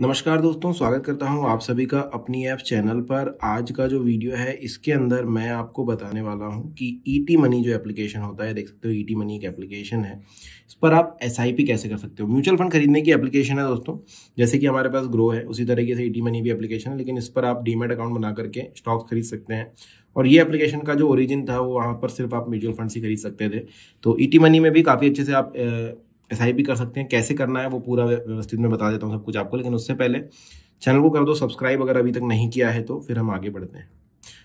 नमस्कार दोस्तों स्वागत करता हूं आप सभी का अपनी ऐप चैनल पर आज का जो वीडियो है इसके अंदर मैं आपको बताने वाला हूं कि ई e मनी जो एप्लीकेशन होता है देख सकते हो ई e मनी एक एप्लीकेशन है इस पर आप एस कैसे कर सकते हो म्यूचुअल फंड खरीदने की एप्लीकेशन है दोस्तों जैसे कि हमारे पास ग्रो है उसी तरीके से ई e मनी भी एप्लीकेशन है लेकिन इस पर आप डीमेट अकाउंट बना करके स्टॉक्स खरीद सकते हैं और ये एप्लीकेशन का जो ओरिजिन था वो वहाँ पर सिर्फ आप म्यूचुअल फंड से खरीद सकते थे तो ई मनी में भी काफ़ी अच्छे से आप एस भी कर सकते हैं कैसे करना है वो पूरा व्यवस्थित में बता देता हूँ सब कुछ आपको लेकिन उससे पहले चैनल को कर दो सब्सक्राइब अगर अभी तक नहीं किया है तो फिर हम आगे बढ़ते हैं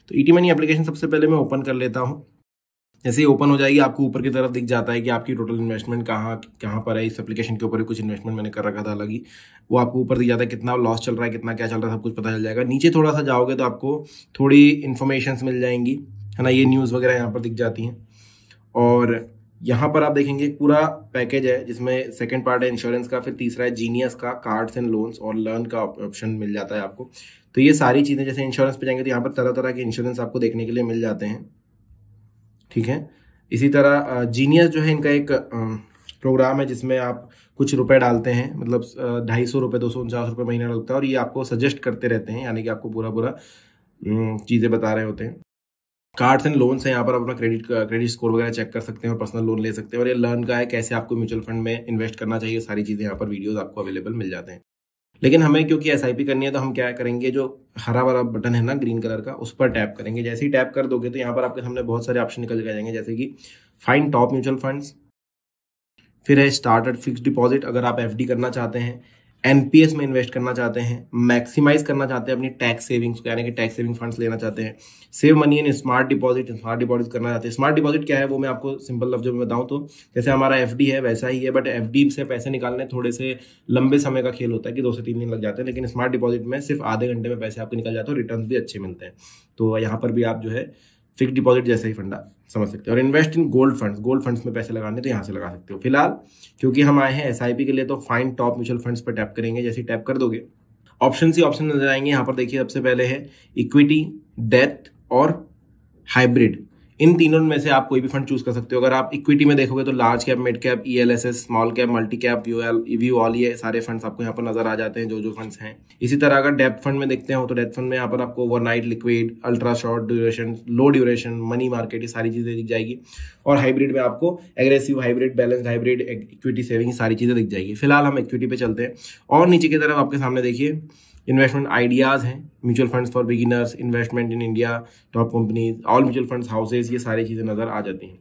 तो ई टी मनी एप्लीकेशन सबसे पहले मैं ओपन कर लेता हूँ जैसे ही ओपन हो जाएगी आपको ऊपर की तरफ दिख जाता है कि आपकी टोटल इन्वेस्टमेंट कहाँ कहाँ पर है इस एप्लीकेशन के ऊपर कुछ इन्वेस्टमेंट मैंने कर रखा था अलग ही वो आपको ऊपर दिख जाता है कितना लॉस चल रहा है कितना क्या चल रहा है सब कुछ पता चल जाएगा नीचे थोड़ा सा जाओगे तो आपको थोड़ी इन्फॉर्मेशन मिल जाएंगी है ना ये न्यूज़ वगैरह यहाँ पर दिख जाती हैं और यहाँ पर आप देखेंगे पूरा पैकेज है जिसमें सेकंड पार्ट है इंश्योरेंस का फिर तीसरा है जीनियस का कार्ड्स एंड लोन्स और लर्न का ऑप्शन मिल जाता है आपको तो ये सारी चीज़ें जैसे इंश्योरेंस पे जाएंगे तो यहाँ पर तरह तरह के इंश्योरेंस आपको देखने के लिए मिल जाते हैं ठीक है इसी तरह जीनियस जो है इनका एक प्रोग्राम है जिसमें आप कुछ रुपए डालते हैं मतलब ढाई सौ रुपये दो सौ उनचास रुपये महीना लगता है और ये आपको सजेस्ट करते रहते हैं यानी कि आपको पूरा पूरा चीज़ें बता रहे होते हैं कार्ड्स एंड लोन्स हैं यहाँ पर आप अपना क्रेडिट क्रेडिट स्कोर वगैरह चेक कर सकते हैं और पर्सनल लोन ले सकते हैं और ये लर्न का है कैसे आपको म्यूचुअल फंड में इन्वेस्ट करना चाहिए सारी चीज़ें यहाँ पर वीडियोज आपको अवेलेबल मिल जाते हैं लेकिन हमें क्योंकि एस करनी है तो हम क्या करेंगे जो हरा वाला बटन है ना ग्रीन कलर का उस पर टैप करेंगे जैसे ही टैप कर दोगे तो यहाँ पर आपके सामने बहुत सारे ऑप्शन निकल जाएंगे जैसे कि फाइन टॉप म्यूचुअल फंड्स फिर है स्टार्ट फिक्स डिपॉजिट अगर आप एफ करना चाहते हैं एनपीएस में इन्वेस्ट करना चाहते हैं मैक्सिमाइज करना चाहते हैं अपनी टैक्स सेविंग्स यानी कि टैक्स सेविंग फंड्स लेना चाहते हैं save money in smart deposit smart deposit करना चाहते हैं स्मार्ट डिपॉजिट क्या है वो मैं आपको सिंपल लफ्जों में बताऊं तो जैसे हमारा एफ है वैसा ही है बट एफ से पैसे निकालने थोड़े से लंबे समय का खेल होता है कि दो से तीन दिन लग जाते हैं लेकिन स्मार्ट डिपॉजिट में सिर्फ आधे घंटे में पैसे आपको निकल जाते हैं रिटर्न भी अच्छे मिलते हैं तो यहाँ पर भी आप जो है फिक्स डिपॉजिट जैसा ही फंडा समझ सकते हो और invest in gold funds gold funds में पैसे लगाने तो यहाँ से लगा सकते हो फिलहाल क्योंकि हम आए हैं एस के लिए तो फाइन टॉप म्यूचुअल फंड्स पर टैप करेंगे जैसे टैप कर दोगे ऑप्शन ही ऑप्शन नजर आएंगे यहाँ पर देखिए सबसे पहले है इक्विटी डेथ और हाइब्रिड इन तीनों में से आप कोई भी फंड चूज कर सकते हो अगर आप इक्विटी में देखोगे तो large cap mid cap E L S S small cap multi cap view L view all ये सारे फंड्स आपको यहाँ पर नजर आ जाते हैं जो जो फंड्स हैं इसी तरह अगर डेप फंड में देखते हो तो डेप फंड में यहाँ पर आपको overnight liquid ultra short duration low duration money market ये सारी चीजें दिख जाएगी और हाइब्रिड में आपको aggressive hybrid balance hybrid equity saving सारी चीजें दिख जाएगी फिलहाल हम इक्विटी पे चलते हैं और नीचे की तरफ आपके सामने देखिए इन्वेस्टमेंट आइडियाज़ हैं mutual funds for beginners investment in India top companies all mutual funds houses ये सारी चीज़ें नज़र आ जाती हैं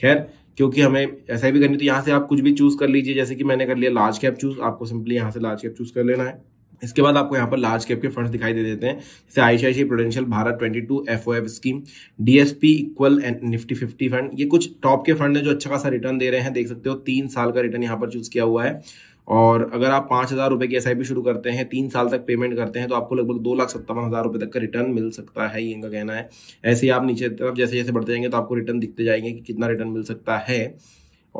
खैर क्योंकि हमें ऐसा भी करनी तो यहाँ से आप कुछ भी चूज़ कर लीजिए जैसे कि मैंने कर लिया लार्ज कैप चूज़ आपको सिंपली यहाँ से लार्ज कैप चूज़ कर लेना है इसके बाद आपको यहाँ पर लार्ज कैप के फंड्स दिखाई दे देते हैं जैसे ICICI Prudential Bharat 22 F scheme DSP equal and Nifty fifty fund ये कुछ टॉप के फंड हैं जो अच्छा खासा रिटर्न दे रहे हैं देख सकते हो तीन साल का रिटर्न यहाँ पर चूज किया हुआ है और अगर आप पाँच हज़ार रुपये की एस शुरू करते हैं तीन साल तक पेमेंट करते हैं तो आपको लगभग दो लाख सत्तावन हज़ार रुपये तक का रिटर्न मिल सकता है ये इनका कहना है ऐसे ही आप नीचे तरफ जैसे जैसे बढ़ते जाएंगे तो आपको रिटर्न दिखते जाएंगे कि कितना रिटर्न मिल सकता है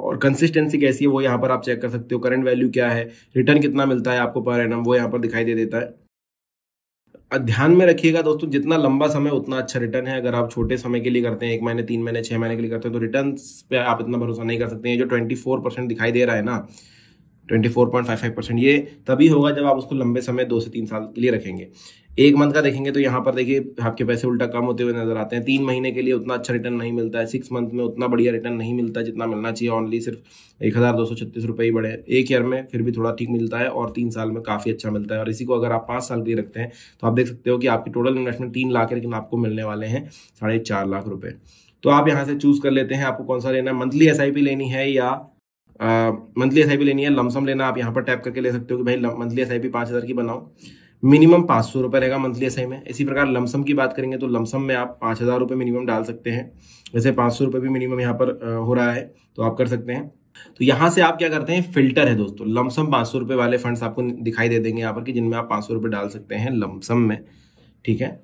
और कंसिस्टेंसी कैसी है वो यहाँ पर आप चेक कर सकते हो करंट वैल्यू क्या है रिटर्न कितना मिलता है आपको पर एनम वो यहाँ पर दिखाई दे देता है ध्यान में रखिएगा दोस्तों जितना लंबा समय उतना अच्छा रिटर्न है अगर आप छोटे समय के लिए करते हैं एक महीने तीन महीने छः महीने के लिए करते हैं तो रिटर्न पे आप इतना भरोसा नहीं कर सकते हैं जो ट्वेंटी फोर परसेंट दिखाई दे रहा है ना 24.55 परसेंट ये तभी होगा जब आप उसको लंबे समय दो से तीन साल के लिए रखेंगे एक मंथ का देखेंगे तो यहाँ पर देखिए आपके पैसे उल्टा कम होते हुए नजर आते हैं तीन महीने के लिए उतना अच्छा रिटर्न नहीं मिलता है सिक्स मंथ में उतना बढ़िया रिटर्न नहीं मिलता है जितना मिलना चाहिए ऑनली सिर्फ एक हज़ार दो सौ छत्तीस रुपये ही बढ़े एक ईयर में फिर भी थोड़ा ठीक मिलता है और तीन साल में काफ़ी अच्छा मिलता है और इसी को अगर आप पाँच साल के लिए रखते हैं तो आप देख सकते हो कि आपकी टोटल इन्वेस्टमेंट तीन लाख लेकिन आपको मिलने वाले हैं साढ़े चार लाख रुपये तो आप यहाँ से चूज़ कर लेते हैं आपको कौन सा लेना है मंथली एस लेनी है या मंथली एस आई लेनी है लमसम लेना आप यहाँ पर टैप करके ले सकते हो कि भाई मंथली एस आई पाँच हज़ार की बनाओ मिनिमम पाँच सौ रुपये रहेगा मंथली एस में इसी प्रकार लमसम की बात करेंगे तो लमसम में आप पाँच हज़ार रुपये मिनिमम डाल सकते हैं वैसे पाँच सौ रुपये भी मिनिमम यहाँ पर हो रहा है तो आप कर सकते हैं तो यहाँ से आप क्या करते हैं फिल्टर है दोस्तों लमसम पाँच सौ रुपये वाले फंड्स आपको दिखाई दे देंगे यहाँ पर कि जिनमें आप पाँच सौ रुपये डाल सकते हैं लमसम में ठीक है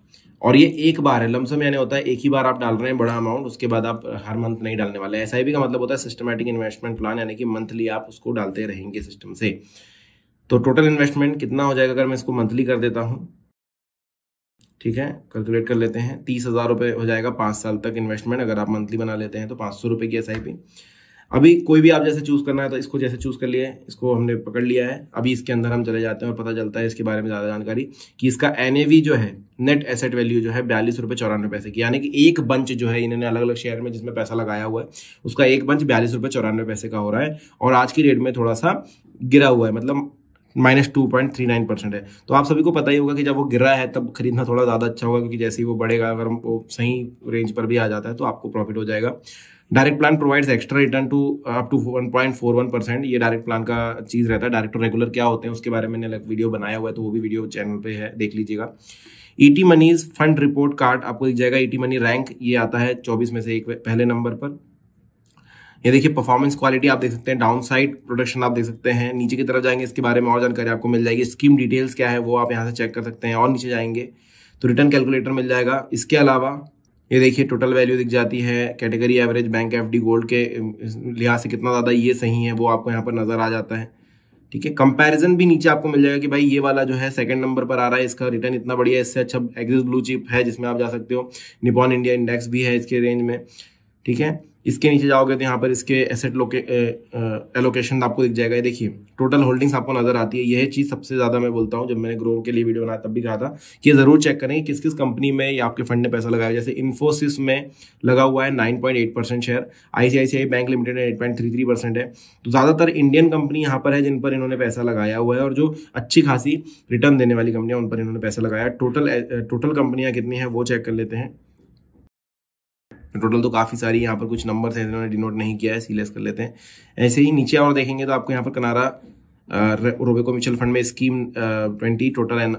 और ये एक बार है लमसम यानी होता है एक ही बार आप डाल रहे हैं बड़ा अमाउंट उसके बाद आप हर मंथ नहीं डालने वाले एस का मतलब होता है सिस्टमैटिक इन्वेस्टमेंट प्लान यानी कि मंथली आप उसको डालते रहेंगे सिस्टम से तो टोटल इन्वेस्टमेंट कितना हो जाएगा अगर मैं इसको मंथली कर देता हूँ ठीक है कैलकुलेट कर लेते हैं तीस हज़ार रुपये हो जाएगा पाँच साल तक इन्वेस्टमेंट अगर आप मंथली बना लेते हैं तो पाँच सौ रुपये की एस आई पी अभी कोई भी आप जैसे चूज़ करना है तो इसको जैसे चूज़ कर लिए इसको हमने पकड़ लिया है अभी इसके अंदर हम चले जाते हैं और पता चलता है इसके बारे में ज़्यादा जानकारी कि इसका एन जो है नेट एसेट वैल्यू जो है बयालीस रुपये चौरानवे पैसे की यानी कि एक बंच जो है इन्होंने अलग अलग शेयर में जिसमें पैसा लगाया हुआ है उसका एक बंच बयालीस रुपये चौरानवे पैसे का हो रहा है और आज की डेट में थोड़ा सा गिरा हुआ है मतलब minus two point three nine percent है तो आप सभी को पता ही होगा कि जब वो गिर रहा है तब खरीदना थोड़ा ज़्यादा अच्छा होगा क्योंकि जैसे ही वो बढ़ेगा अगर वो सही रेंज पर भी आ जाता है तो आपको प्रॉफिट हो जाएगा direct plan provides extra return to up to one point four one percent ये डायरेक्ट प्लान का चीज़ रहता है और रेगुलर क्या होते हैं उसके बारे में मैंने वीडियो बनाया हुआ है तो वो भी वीडियो चैनल पे है देख लीजिएगा E T money's fund report card आपको दिख जाएगा ई टी मनी रैंक ये आता है चौबीस में से एक पहले नंबर पर ये देखिए परफॉर्मेंस क्वालिटी आप देख सकते हैं डाउन साइड प्रोडक्शन आप देख सकते हैं नीचे की तरफ जाएंगे इसके बारे में और जानकारी आपको मिल जाएगी स्कीम डिटेल्स क्या है वो आप यहाँ से चेक कर सकते हैं और नीचे जाएंगे तो रिटर्न कैलकुलेटर मिल जाएगा इसके अलावा ये देखिए टोटल वैल्यू दिख जाती है category average bank F gold के लिहाज से कितना ज़्यादा ये सही है वो आपको यहाँ पर नज़र आ जाता है ठीक है कंपैरिजन भी नीचे आपको मिल जाएगा कि भाई ये वाला जो है सेकंड नंबर पर आ रहा है इसका रिटर्न इतना बढ़िया है इससे अच्छा एग्जिस ब्लू चिप है जिसमें आप जा सकते हो निपॉन इंडिया इंडेक्स भी है इसके रेंज में ठीक है इसके नीचे जाओगे तो यहाँ पर इसके एसेट लोके एलोकेशन आपको दिख जाएगा देखिए टोटल होल्डिंग्स आपको नजर आती है यह चीज़ सबसे ज़्यादा मैं बोलता हूँ जब मैंने ग्रो के लिए वीडियो बनाया तब भी कहा था कि ज़रूर चेक करें किस किस कंपनी में या आपके फंड ने पैसा लगाया जैसे इन्फोसिस में लगा हुआ है nine point eight percent share ICICI bank limited eight point three three percent है तो ज़्यादातर इंडियन कंपनी यहाँ पर है जिन पर इन्होंने पैसा लगाया हुआ है और जो अच्छी खासी रिटर्न देने वाली कंपनियाँ उन पर इन्होंने पैसा लगाया टोटल टोटल कंपनियाँ कितनी हैं वो चेक कर लेते हैं टोटल तो काफ़ी सारी यहाँ पर कुछ नंबर्स हैं इन्होंने डिनोट नहीं किया है सीलेस कर लेते हैं ऐसे ही नीचे और देखेंगे तो आपको यहाँ पर कनारा रोबेको म्यूचुअल फंड में scheme twenty total N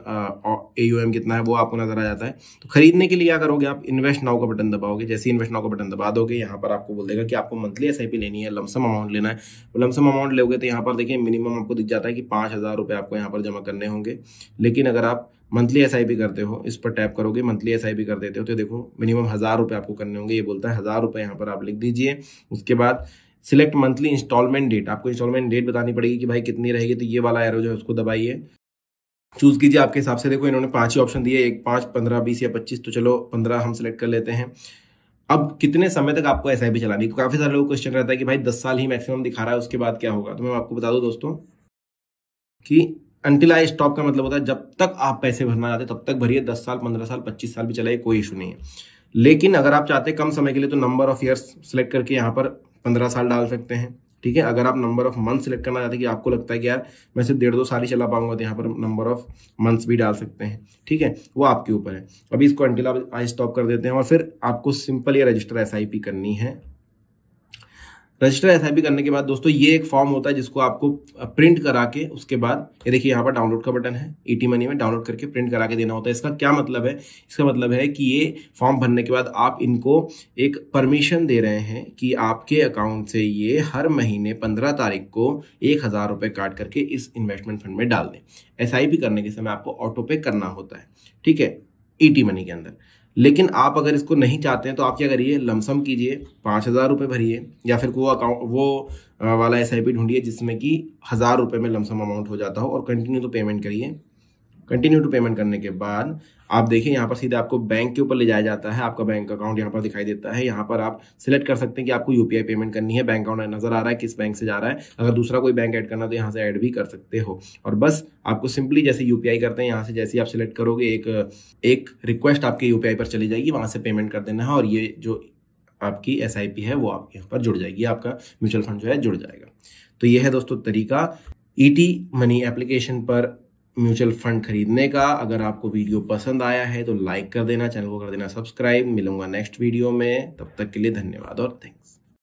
A U M कितना है वो आपको नजर आ जाता है तो खरीदने के लिए क्या करोगे आप इन्वेस्ट नाउ का बटन दबाओगे जैसे इन्वेस्ट नाउ का बटन दबा दोगे यहाँ पर आपको बोल देगा कि आपको मंथली एस लेनी है लमसम अमाउंट लेना है लमसम अमाउंट लोगे तो यहाँ पर देखिए मिनिमम आपको दिख जाता है कि पाँच हज़ार रुपये आपको यहाँ पर जमा करने होंगे लेकिन अगर आप मंथली एस करते हो इस पर टैप करोगे मंथली एस कर देते हो तो देखो मिनिमम हज़ार रुपये आपको करने होंगे ये बोलता है हज़ार रुपये यहाँ पर आप लिख दीजिए उसके बाद सिलेक्ट मंथली इंस्टॉलमेंट डेट आपको इंस्टॉलमेंट डेट बतानी पड़ेगी कि भाई कितनी रहेगी तो ये वाला एरो जो है उसको दबाइए चूज कीजिए आपके हिसाब से देखो इन्होंने पांच ही ऑप्शन दिए एक पांच पंद्रह बीस या पच्चीस तो चलो पंद्रह हम सिलेक्ट कर लेते हैं अब कितने समय तक आपको एस आई पी चलानी काफ़ी सारे लोग क्वेश्चन रहता है कि भाई दस साल ही मैक्सिमम दिखा रहा है उसके बाद क्या होगा तो मैं आपको बता दूं दोस्तों कि अनटिल आई स्टॉप का मतलब होता है जब तक आप पैसे भरना चाहते तब तक भरिए दस साल पंद्रह साल पच्चीस साल भी चलाइए कोई इशू नहीं है लेकिन अगर आप चाहते कम समय के लिए तो नंबर ऑफ ईयर्स सेलेक्ट करके यहाँ पर पंद्रह साल डाल सकते हैं ठीक है अगर आप नंबर ऑफ मंथ सेलेक्ट करना चाहते हैं कि आपको लगता है कि यार मैं सिर्फ डेढ़ दो साल ही चला पाऊंगा तो यहाँ पर नंबर ऑफ मंथ्स भी डाल सकते हैं ठीक है वो आपके ऊपर है अभी इसको एंटिल आप आई स्टॉप कर देते हैं और फिर आपको सिंपल ये रजिस्टर एस करनी है रजिस्टर एस करने के बाद दोस्तों ये एक फॉर्म होता है जिसको आपको प्रिंट करा के उसके बाद ये देखिए यहाँ पर डाउनलोड का बटन है ई e मनी में डाउनलोड करके प्रिंट करा के देना होता है इसका क्या मतलब है इसका मतलब है कि ये फॉर्म भरने के बाद आप इनको एक परमिशन दे रहे हैं कि आपके अकाउंट से ये हर महीने पंद्रह तारीख को एक हज़ार रुपये काट करके इस इन्वेस्टमेंट फंड में डाल दें एस करने के समय आपको ऑटो पे करना होता है ठीक है ई e मनी के अंदर लेकिन आप अगर इसको नहीं चाहते हैं तो आप क्या करिए लमसम कीजिए पाँच हज़ार रुपये भरिए या फिर वो अकाउंट वो वाला एस आई पी ढूंढिए जिसमें कि हज़ार रुपये में लमसम अमाउंट हो जाता हो और कंटिन्यू टू पेमेंट करिए कंटिन्यू टू पेमेंट करने के बाद आप देखें यहाँ पर सीधे आपको बैंक के ऊपर ले जाया जाता है आपका बैंक अकाउंट यहाँ पर दिखाई देता है यहाँ पर आप सिलेक्ट कर सकते हैं कि आपको यूपीआई पेमेंट करनी है बैंक अकाउंट नजर आ रहा है किस बैंक से जा रहा है अगर दूसरा कोई बैंक ऐड करना तो यहाँ से ऐड भी कर सकते हो और बस आपको सिंपली जैसे यूपीआई करते हैं यहाँ से जैसे आप सिलेक्ट करोगे एक एक रिक्वेस्ट आपके यूपीआई पर चली जाएगी वहां से पेमेंट कर देना है और ये जो आपकी एस है वो आपके यहाँ पर जुड़ जाएगी आपका म्यूचुअल फंड जो है जुड़ जाएगा तो ये है दोस्तों तरीका ई मनी एप्लीकेशन पर म्यूचुअल फंड खरीदने का अगर आपको वीडियो पसंद आया है तो लाइक कर देना चैनल को कर देना सब्सक्राइब मिलूंगा नेक्स्ट वीडियो में तब तक के लिए धन्यवाद और थैंक